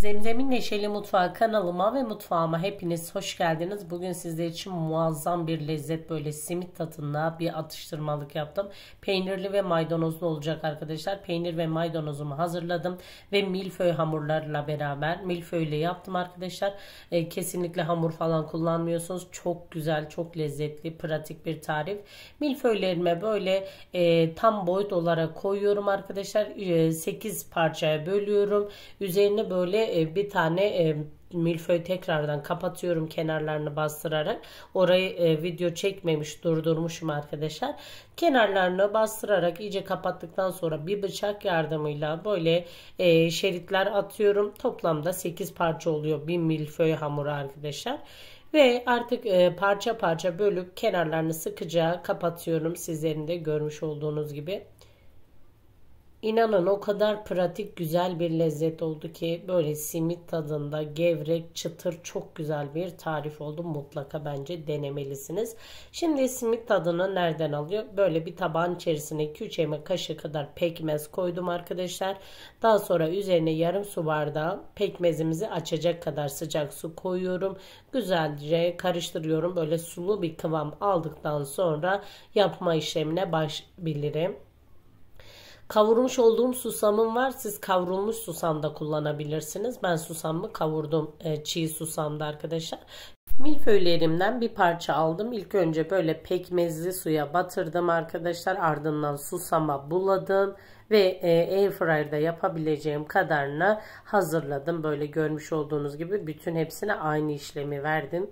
Zemzem'in Neşeli Mutfağı kanalıma ve mutfağıma hepiniz hoş geldiniz. Bugün sizler için muazzam bir lezzet böyle simit tadında bir atıştırmalık yaptım. Peynirli ve maydanozlu olacak arkadaşlar. Peynir ve maydanozumu hazırladım ve milföy hamurlarla beraber milföyle yaptım arkadaşlar. E, kesinlikle hamur falan kullanmıyorsunuz. Çok güzel, çok lezzetli, pratik bir tarif. Milföylerime böyle e, tam boyut olarak koyuyorum arkadaşlar. E, 8 parçaya bölüyorum. Üzerine böyle e, bir tane e, milföy tekrardan kapatıyorum kenarlarını bastırarak. Orayı e, video çekmemiş durdurmuşum arkadaşlar. Kenarlarını bastırarak iyice kapattıktan sonra bir bıçak yardımıyla böyle e, şeritler atıyorum. Toplamda 8 parça oluyor bir milföy hamuru arkadaşlar. Ve artık parça parça bölüp kenarlarını sıkıca kapatıyorum. Sizlerin de görmüş olduğunuz gibi. İnanın o kadar pratik güzel bir lezzet oldu ki böyle simit tadında gevrek çıtır çok güzel bir tarif oldu. Mutlaka bence denemelisiniz. Şimdi simit tadını nereden alıyor? Böyle bir tabağın içerisine 2-3 yemek kaşığı kadar pekmez koydum arkadaşlar. Daha sonra üzerine yarım su bardağı pekmezimizi açacak kadar sıcak su koyuyorum. Güzelce karıştırıyorum. Böyle sulu bir kıvam aldıktan sonra yapma işlemine başlayabilirim. Kavurmuş olduğum susamım var. Siz kavrulmuş susam da kullanabilirsiniz. Ben susamımı kavurdum. E, çiğ susamda arkadaşlar. Milföylerimden bir parça aldım. İlk önce böyle pekmezli suya batırdım arkadaşlar. Ardından susama buladım ve e, airfryer'da yapabileceğim kadarına hazırladım. Böyle görmüş olduğunuz gibi bütün hepsine aynı işlemi verdim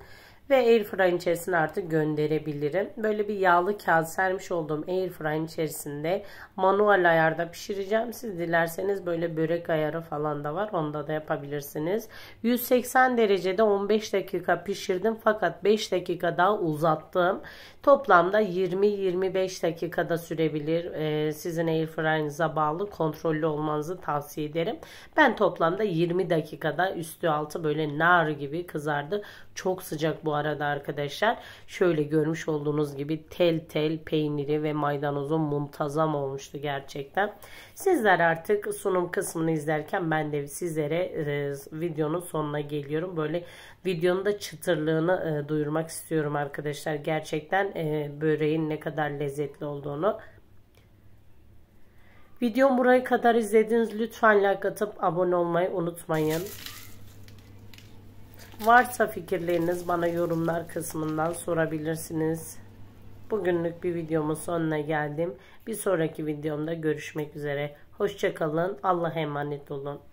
ve airfryer içerisine artık gönderebilirim. Böyle bir yağlı kağıt sermiş olduğum airfryer içerisinde manuel ayarda pişireceğim. Siz dilerseniz böyle börek ayarı falan da var. Onda da yapabilirsiniz. 180 derecede 15 dakika pişirdim fakat 5 dakika daha uzattım. Toplamda 20-25 dakikada sürebilir. Ee, sizin airfryer'ınıza bağlı kontrollü olmanızı tavsiye ederim. Ben toplamda 20 dakikada üstü altı böyle nar gibi kızardı. Çok sıcak bu arada arkadaşlar şöyle görmüş olduğunuz gibi tel tel peyniri ve maydanozu muntazam olmuştu gerçekten. Sizler artık sunum kısmını izlerken ben de sizlere e, videonun sonuna geliyorum. Böyle videonun da çıtırlığını e, duyurmak istiyorum arkadaşlar. Gerçekten e, böreğin ne kadar lezzetli olduğunu. Videomu buraya kadar izlediniz. Lütfen like atıp abone olmayı unutmayın. Varsa fikirleriniz bana yorumlar kısmından sorabilirsiniz. Bugünlük bir videomun sonuna geldim. Bir sonraki videomda görüşmek üzere. Hoşçakalın. Allah'a emanet olun.